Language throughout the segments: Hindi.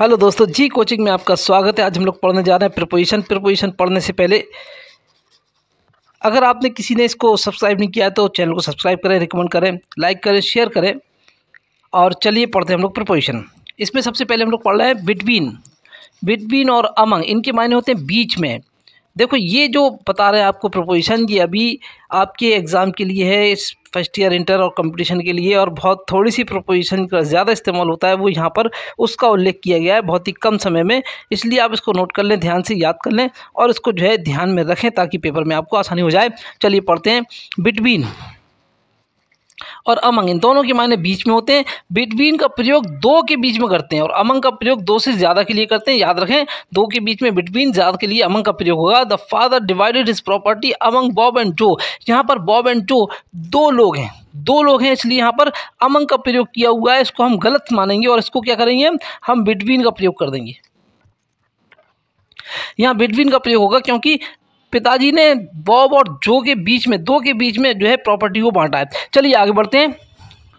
हेलो दोस्तों जी कोचिंग में आपका स्वागत है आज हम लोग पढ़ने जा रहे हैं प्रपोजिशन प्रपोजिशन पढ़ने से पहले अगर आपने किसी ने इसको सब्सक्राइब नहीं किया तो चैनल को सब्सक्राइब करें रिकमेंड करें लाइक करें शेयर करें और चलिए पढ़ते हैं हम लोग प्रपोजिशन इसमें सबसे पहले हम लोग पढ़ रहे हैं बिटवीन बिटवीन और अमंग इनके मायने होते हैं बीच में देखो ये जो बता रहे हैं आपको प्रपोजिशन ये अभी आपके एग्ज़ाम के लिए है इस फर्स्ट ईयर इंटर और कंपटीशन के लिए और बहुत थोड़ी सी प्रपोजिशन का ज़्यादा इस्तेमाल होता है वो यहाँ पर उसका उल्लेख किया गया है बहुत ही कम समय में इसलिए आप इसको नोट कर लें ध्यान से याद कर लें और इसको जो है ध्यान में रखें ताकि पेपर में आपको आसानी हो जाए चलिए पढ़ते हैं बिटवीन और अमंग इन दोनों के मायने बीच में होते हैं बिटवीन का प्रयोग दो के बीच में करते हैं और अमंग का प्रयोग दो से ज़्यादा के लिए करते हैं याद रखें दो के बीच में बिटवीन ज़्यादा के लिए अमंग का प्रयोग होगा the father divided his property among Bob and Joe यहाँ पर बॉब एंड जो दो लोग हैं दो लोग हैं इसलिए यहाँ पर अमंग का प्रयोग किया हुआ है इसको हम गलत मानेंगे और इसको क्या करेंगे हम बिटवीन का प्रयोग कर देंगे यहाँ बिटवीन का प्रयोग होगा क्योंकि पिताजी ने बॉब और जो के बीच में दो के बीच में जो है प्रॉपर्टी को बांटा है चलिए आगे बढ़ते हैं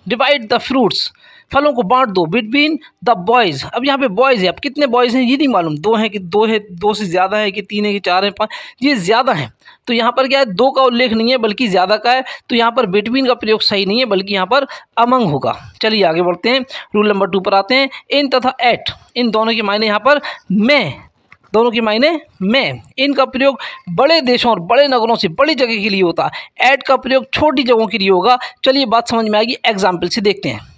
डिवाइड द फ्रूट्स फलों को बांट दो बिटवीन द बॉयज़ अब यहाँ पे बॉयज़ है अब कितने बॉयज़ हैं ये नहीं मालूम दो हैं कि दो है दो से ज़्यादा है कि तीन है कि चार हैं पाँच ये ज़्यादा हैं तो यहाँ पर क्या है दो का उल्लेख नहीं है बल्कि ज़्यादा का है तो यहाँ पर बिटवीन का प्रयोग सही नहीं है बल्कि यहाँ पर अमंग होगा चलिए आगे बढ़ते हैं रूल नंबर टू पर आते हैं इन तथा एट इन दोनों के मायने यहाँ पर मैं दोनों के मायने में इनका प्रयोग बड़े देशों और बड़े नगरों से बड़ी जगह के लिए होता है एड का प्रयोग छोटी जगहों के लिए होगा चलिए बात समझ में आएगी एग्जाम्पल से देखते हैं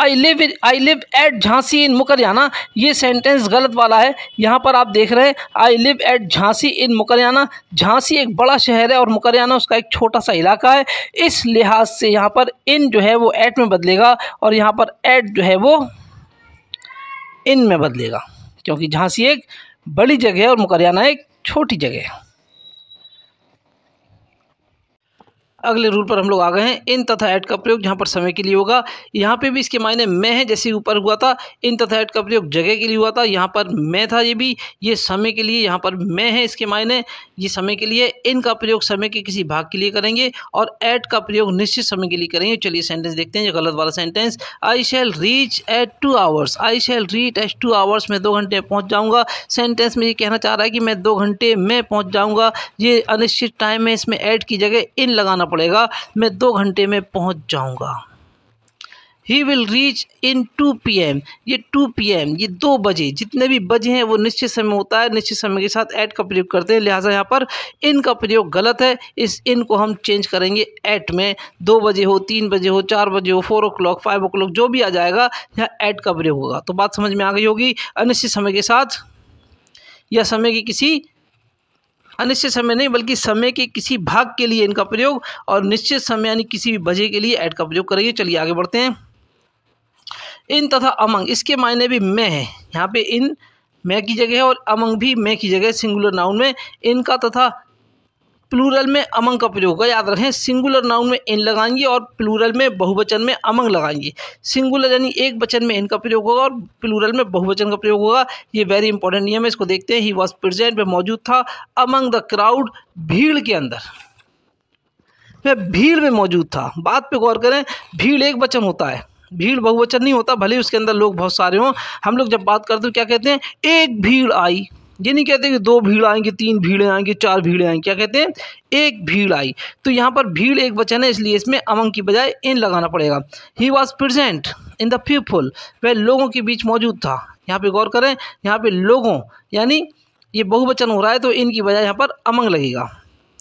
I live I live at Jhansi in Mukariyana ये सेंटेंस गलत वाला है यहाँ पर आप देख रहे हैं I live at Jhansi in Mukariyana Jhansi एक बड़ा शहर है और मुकरियाना उसका एक छोटा सा इलाका है इस लिहाज से यहाँ पर इन जो है वो एट में बदलेगा और यहाँ पर एट जो है वो इन में बदलेगा क्योंकि झांसी एक बड़ी जगह है और मुकरियाना एक छोटी जगह है अगले रूल पर हम लोग आ गए हैं इन तथा ऐड का प्रयोग जहाँ पर समय के लिए होगा यहाँ पे भी इसके मायने मैं है जैसे ऊपर हुआ था इन तथा ऐड का प्रयोग जगह के लिए हुआ था यहाँ पर मैं था ये भी ये समय के लिए यहाँ पर मैं है इसके मायने ये समय के लिए इन का प्रयोग समय के किसी भाग के लिए करेंगे और ऐड का प्रयोग निश्चित समय के लिए करेंगे चलिए सेंटेंस देखते हैं ये गलत वाला sentence I shall reach at two hours I shall reach at two hours में दो घंटे पहुँच जाऊँगा सेंटेंस में ये कहना चाह रहा है कि मैं दो घंटे में पहुँच जाऊँगा ये अनिश्चित टाइम है इसमें ऐड की जगह इन लगाना करना पड़ेगा मैं दो घंटे में पहुंच जाऊंगा he will reach in two P M ये टू पी एम ये दो बजे जितने भी बजे हैं वो निश्चित समय होता है निश्चित समय के साथ एट का प्रयोग करते हैं लिहाजा यहाँ पर इन का प्रयोग गलत है इस इन को हम चेंज करेंगे एट में दो बजे हो तीन बजे हो चार बजे हो four o'clock five o'clock जो भी आ जाएगा यहाँ एट का प्रयोग होगा तो बात समझ में आ गई होगी अनिश्चित समय के साथ या समय की किसी अनिश्चित समय नहीं बल्कि समय के किसी भाग के लिए इनका प्रयोग और निश्चित समय यानी किसी भी वजह के लिए ऐड का प्रयोग करेंगे चलिए आगे बढ़ते हैं इन तथा अमंग इसके मायने भी मैं है यहाँ पे इन मैं की जगह है और अमंग भी मैं की जगह सिंगुलर नाउन में इनका तथा प्लूरल में अमंग का प्रयोग होगा याद रखें सिंगुलर नाउन में एन लगाएंगे और प्लूरल में बहुवचन में अमंग लगाएंगे सिंगुलर यानी एक वचन में एन का प्रयोग होगा और प्लूरल में बहुवचन का प्रयोग होगा ये वेरी इंपॉर्टेंट नियम है इसको देखते हैं ही वॉज प्रेजेंट में मौजूद था अमंग द क्राउड भीड़ के अंदर वह भीड़ में मौजूद था बात पर गौर करें भीड़ एक वचन होता है भीड़ बहुवचन नहीं होता भले उसके अंदर लोग बहुत सारे हों हम लोग जब बात करते हैं क्या कहते हैं एक भीड़ आई ये नहीं कहते कि दो भीड़ आएंगी तीन भीड़ आएंगी चार भीड़ आएंगी क्या कहते हैं एक भीड़ आई तो यहाँ पर भीड़ एक वचन है इसलिए इसमें अमंग की बजाय इन लगाना पड़ेगा he was present in the people वह लोगों के बीच मौजूद था यहाँ पे गौर करें यहाँ पे लोगों यानी ये बहुवचन हो रहा है तो इन की बजाय यहाँ पर अमंग लगेगा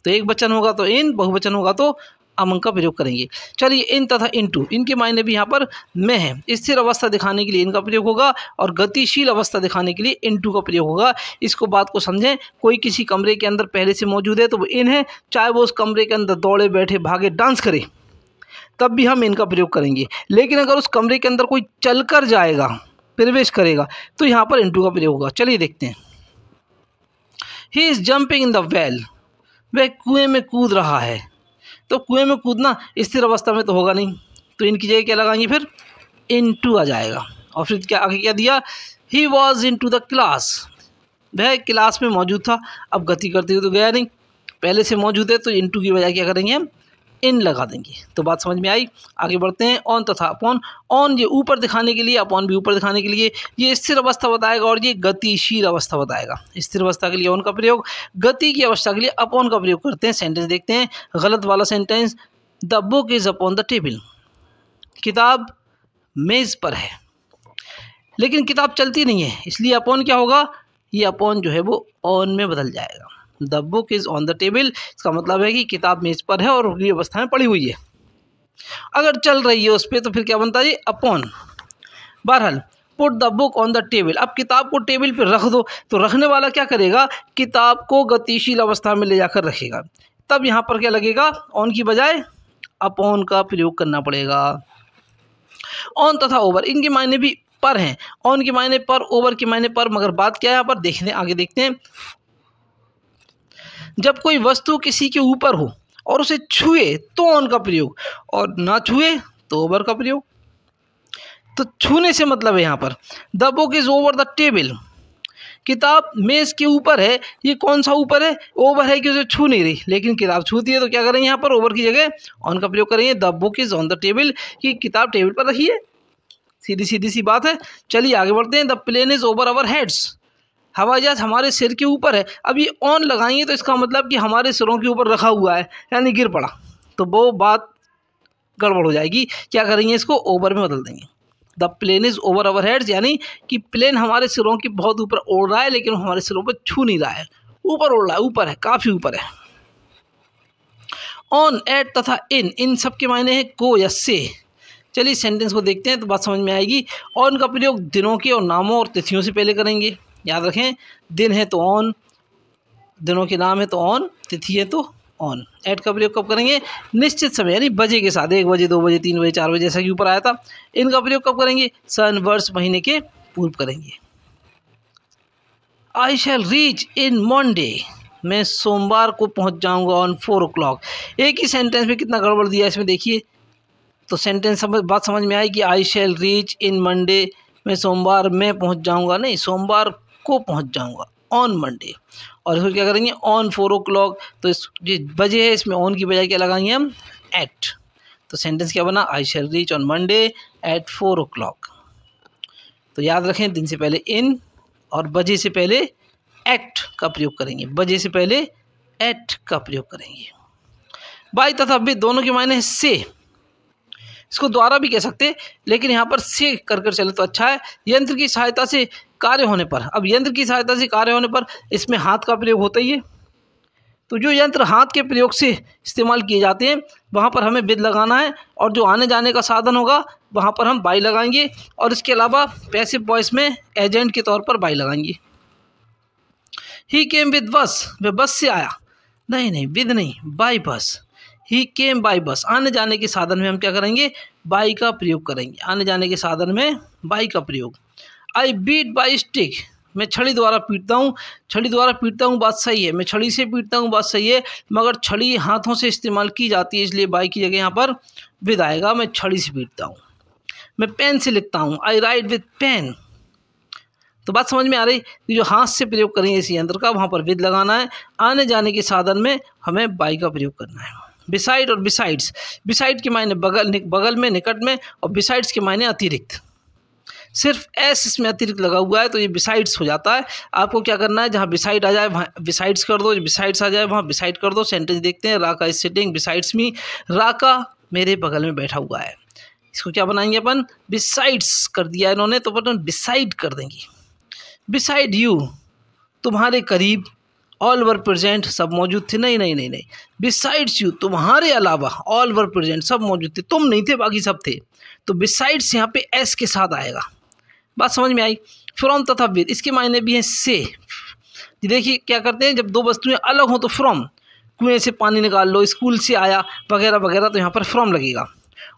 तो एक वचन होगा तो इन बहुवचन होगा तो अमंग का प्रयोग करेंगे चलिए इन तथा इन टू इनके मायने भी यहाँ पर में है स्थिर अवस्था दिखाने के लिए इनका प्रयोग होगा और गतिशील अवस्था दिखाने के लिए इन टू का प्रयोग होगा इसको बात को समझें कोई किसी कमरे के अंदर पहले से मौजूद है तो वो इन है चाहे वो उस कमरे के अंदर दौड़े बैठे भागे डांस करे तब भी हम इनका प्रयोग करेंगे लेकिन अगर उस कमरे के अंदर कोई चल कर जाएगा प्रवेश करेगा तो यहाँ पर इंटू का प्रयोग होगा चलिए देखते हैं he is jumping in the well वह कुएं में कूद रहा है तो कुएं में कूदना स्थिर अवस्था में तो होगा नहीं तो इनकी जगह क्या लगाएंगे फिर इन टू आ जाएगा और फिर क्या आगे क्या दिया he was into the class वह क्लास में मौजूद था अब गति करते हुए तो गया नहीं पहले से मौजूद है तो इन टू की बजाय क्या करेंगे हम इन लगा देंगे तो बात समझ में आई आगे बढ़ते हैं ऑन तथा अपॉन ऑन ये ऊपर दिखाने के लिए अपॉन भी ऊपर दिखाने के लिए ये स्थिर अवस्था बताएगा और ये गतिशील अवस्था बताएगा स्थिर अवस्था के लिए ऑन का प्रयोग गति की अवस्था के लिए अपॉन का प्रयोग करते हैं सेंटेंस देखते हैं गलत वाला sentence the book is upon the table किताब मेज़ पर है लेकिन किताब चलती नहीं है इसलिए अपॉन क्या होगा ये अपॉन जो है वो ऑन में बदल जाएगा the book is on the table इसका मतलब है कि किताब मेज़ पर है और रुकी अवस्था में पड़ी हुई है अगर चल रही है उस पर तो फिर क्या बनता है अपॉन बहरहाल put the book on the table अब किताब को टेबल पर रख दो तो रखने वाला क्या करेगा किताब को गतिशील अवस्था में ले जाकर रखेगा तब यहाँ पर क्या लगेगा ऑन की बजाय अपॉन का प्रयोग करना पड़ेगा ऑन तथा ओवर इनके मायने भी पर हैं ऑन के मायने पर ओवर के मायने पर मगर बात क्या है यहाँ पर देखने आगे देखते हैं जब कोई वस्तु किसी के ऊपर हो और उसे छुए तो ऑन का प्रयोग और ना छुए तो ओवर का प्रयोग तो छूने से मतलब है यहाँ पर the book is over the table किताब मेज़ के ऊपर है ये कौन सा ऊपर है ओवर है कि उसे छू नहीं रही लेकिन किताब छूती है तो क्या करेंगे यहाँ पर ओवर की जगह ऑन का प्रयोग करेंगे the book is on the table कि किताब टेबल पर रखी है सीधी सीधी सी बात है चलिए आगे बढ़ते हैं the plane is over our heads हवाई जहाज़ हमारे सिर के ऊपर है अब ये ऑन लगाइए तो इसका मतलब कि हमारे सिरों के ऊपर रखा हुआ है यानी गिर पड़ा तो वो बात गड़बड़ हो जाएगी क्या करेंगे इसको ओवर में बदल देंगे the plane is over our heads यानी कि प्लेन हमारे सिरों के बहुत ऊपर उड़ रहा है लेकिन हमारे सिरों पर छू नहीं रहा है ऊपर उड़ रहा है ऊपर है काफ़ी ऊपर है ऑन एट तथा इन इन सब के मायने हैं को या से चलिए सेंटेंस को देखते हैं तो बात समझ में आएगी और इनका प्रयोग दिनों के और नामों और तिथियों से पहले करेंगे याद रखें दिन है तो ऑन दिनों के नाम है तो ऑन तिथि है तो ऑन ऐड का प्रयोग कब करेंगे निश्चित समय यानी बजे के साथ एक बजे दो बजे तीन बजे चार बजे जैसा कि ऊपर आया था इनका प्रयोग कब करेंगे सन वर्ष महीने के पूर्व करेंगे आई शैल रीच इन मंडे मैं सोमवार को पहुंच जाऊंगा ऑन फोर ओ क्लॉक एक ही सेंटेंस में कितना गड़बड़ दिया इसमें देखिए तो सेंटेंस समझ बात समझ में आई कि आई शैल रीच इन मंडे मैं सोमवार में पहुंच जाऊंगा नहीं सोमवार को पहुंच जाऊंगा ऑन मंडे और इसको क्या करेंगे ऑन फोर ओ क्लॉक तो इस ये बजे है इसमें ऑन की बजाय क्या लगाएंगे हम एट तो सेंटेंस क्या बना I shall reach on Monday at four o'clock तो याद रखें दिन से पहले इन और बजे से पहले एट का प्रयोग करेंगे बजे से पहले एट का प्रयोग करेंगे बाई तथा भी दोनों के मायने हैं से इसको द्वारा भी कह सकते लेकिन यहाँ पर से कर कर चले तो अच्छा है यंत्र की सहायता से कार्य होने पर अब यंत्र की सहायता से कार्य होने पर इसमें हाथ का प्रयोग होता ही है तो जो यंत्र हाथ के प्रयोग से इस्तेमाल किए जाते हैं वहाँ पर हमें बिद लगाना है और जो आने जाने का साधन होगा वहाँ पर हम बाई लगाएंगे और इसके अलावा पैसिव वॉइस में एजेंट के तौर पर बाई लगाएंगे ही केम विद बस वे बस से आया नहीं नहीं विद नहीं by bus he came by bus आने जाने के साधन में हम क्या करेंगे बाई का प्रयोग करेंगे आने जाने के साधन में बाई का प्रयोग आई बीट बाई स्टिक मैं छड़ी द्वारा पीटता हूँ छड़ी द्वारा पीटता हूँ बात सही है मैं छड़ी से पीटता हूँ बात सही है मगर छड़ी हाथों से इस्तेमाल की जाती है इसलिए बाई की जगह यहाँ पर विद आएगा मैं छड़ी से पीटता हूँ मैं पेन से लिखता हूँ आई राइट विद पेन तो बात समझ में आ रही कि तो जो हाथ से प्रयोग करेंगे इस यंत्र का वहाँ पर विद लगाना है आने जाने के साधन में हमें बाई का प्रयोग करना है बिसाइड और बिसाइड्स बिसाइड के मायने बगल बगल में निकट में और बिसाइड्स के मायने अतिरिक्त सिर्फ एस इसमें अतिरिक्त लगा हुआ है तो ये बिसाइड्स हो जाता है आपको क्या करना है जहाँ बिसाइड आ जाए वहाँ बिसाइड्स कर दो बिसाइड्स आ जाए वहाँ बिसाइड कर दो सेंटेंस देखते हैं Raka is sitting besides me Raka मेरे बगल में बैठा हुआ है इसको क्या बनाएंगे अपन बिसाइड्स कर दिया इन्होंने तो अपन बिसाइड कर देंगे बिसाइड यू तुम्हारे करीब ऑल वर प्रेजेंट सब मौजूद थे नहीं नहीं नहीं नहीं बिसाइड्स यू तुम्हारे अलावा ऑल वर प्रेजेंट सब मौजूद थे तुम नहीं थे बाकी सब थे तो बिसाइड्स यहाँ पे एस के साथ आएगा बात समझ में आई फ्रॉम तथा विद इसके मायने भी हैं से देखिए क्या करते हैं जब दो वस्तुएं अलग हों तो फ्रॉम कुएं से पानी निकाल लो स्कूल से आया वगैरह वगैरह तो यहाँ पर फ्रॉम लगेगा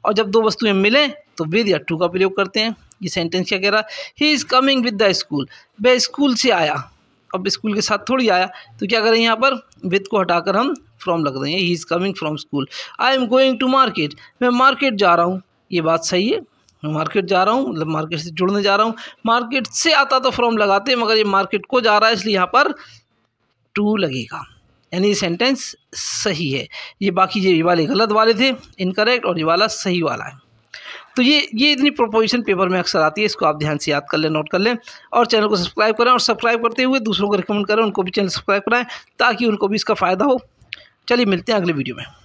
और जब दो वस्तुएं मिलें तो विद या टू का प्रयोग करते हैं ये सेंटेंस क्या कह रहा है he is coming with the school वह स्कूल से आया अब स्कूल के साथ थोड़ी आया तो क्या करें यहाँ पर विद को हटाकर हम फ्रॉम लग रहे हैं he is coming from school I am going to market मैं मार्केट जा रहा हूँ ये बात सही है मैं मार्केट जा रहा हूँ मतलब मार्केट से जुड़ने जा रहा हूँ मार्केट से आता तो फ्रॉम लगाते मगर ये मार्केट को जा रहा है इसलिए यहाँ पर टू लगेगा यानी ये सेंटेंस सही है ये बाकी ये वाले गलत वाले थे इनकरेक्ट और ये वाला सही वाला है तो ये ये इतनी प्रोपोजिशन पेपर में अक्सर आती है इसको आप ध्यान से याद कर लें नोट कर लें और चैनल को सब्सक्राइब करें और सब्सक्राइब करते हुए दूसरों को रिकमेंड करें उनको भी चैनल सब्सक्राइब कराएं ताकि उनको भी इसका फ़ायदा हो चलिए मिलते हैं अगले वीडियो में